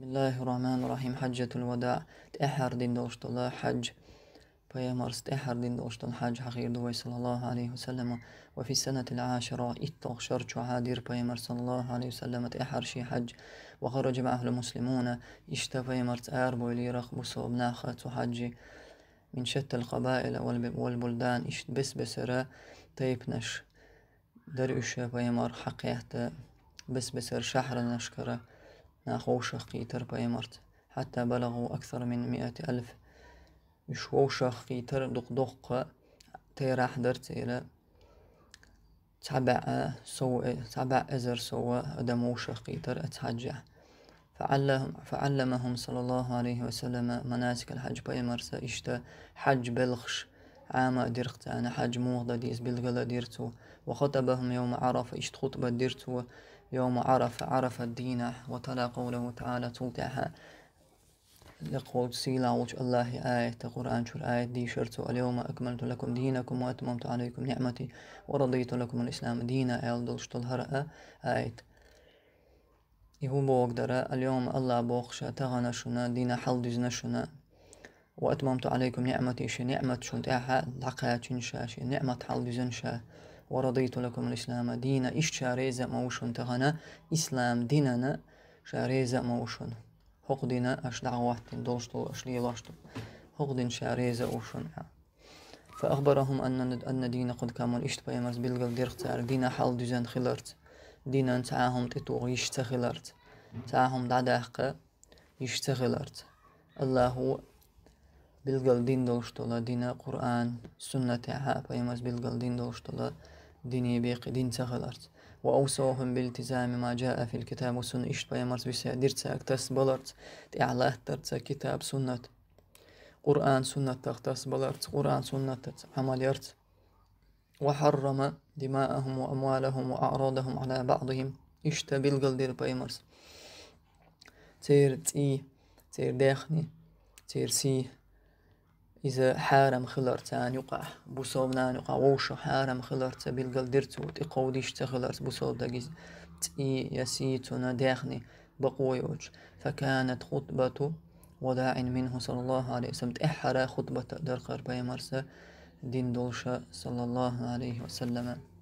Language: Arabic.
بسم الله الرحمن الرحيم حجة الوداع تأحر دين دوشت الله حج بيامر تأحر دين دوشت الحج حقير دوي صلى الله عليه وسلم وفي السنة العاشرة اتق شرچ وحادير بيامر صلى الله عليه وسلم تأحر شي حج وخرج مع أهل المسلمون اشتا بيامر تأر بولي رخب صوب ناخت وحجي من شتى القبائل والبلدان اشت بس بسرا تيبنش دروش بيامر حقيقة بس بسر شحر نشكره ناخوشخ قيتر بايمرت حتى بلغوا أكثر من مئة ألف يشوشخ قيتر دق تيراح درت إلى تبع سوء تبع أزر سوى أدموشخ تر أتحجع فعلهم فعلمهم صلى الله عليه وسلم مناسك الحج بايمرسا إشتا حج بلخش عام درخت أنا حج موغدا ديز بلغلا ديرتو وخطبهم يوم عرفة إشت خطبة ديرتو يوم عرف عرف الدين وتلا قوله تعالى توتها لقول سيلا وش الله آية القرآن شر آية دي شرت اليوم أكملت لكم دينكم وأتممت عليكم نعمتي ورضيت لكم الإسلام دينا أيل دلشت الهرأة آية يهو بوقدر اليوم الله بوخشة تغنى شنا دينا دزنا شنا وأتممت عليكم نعمتي شي نعمة شنتاها لقاتشن شنعمت نعمة حلدزن ورضيت لكم الإسلام دينا إش شاريزة موشن تغنى إسلام ديننا شاريزة موشن حقدنا أش دعواتن دولشتو أش ليلاشتو دين شاريزة أوشن فأخبرهم أن أن دين قد كامل إشت بيمز بلغل ديرختار دين حال ديزان خلرت دين تعاهم تتوغ يشتخلرت تعاهم دعداقة يشتخلرت الله بلغل دين دوشتولا دين قرآن سنة عا بيمز بلغل دين دوشتولا دين يبيق دين تخلرت وأوصوهم بالتزام ما جاء في الكتاب وسن إيش بيمرت بس درت أكتس بلرت تعلى ترت كتاب سنة قرآن سنة تختص بلرت قرآن سنة عمليرت وحرم دماءهم وأموالهم وأعراضهم على بعضهم إشتا بالقل دير بايمرس تير تي تير داخني تير سي إذا حارم أن يقع أن يقع ووشو حارم خلرت بالقل درتوت إقوديش تخلرت بصوب دقيز تئي يسيتنا داخني بقويوج فكانت خطبة وداع منه صلى الله عليه وسلم تأحرى خطبة در قربي مرسى دين دولشة صلى الله عليه وسلم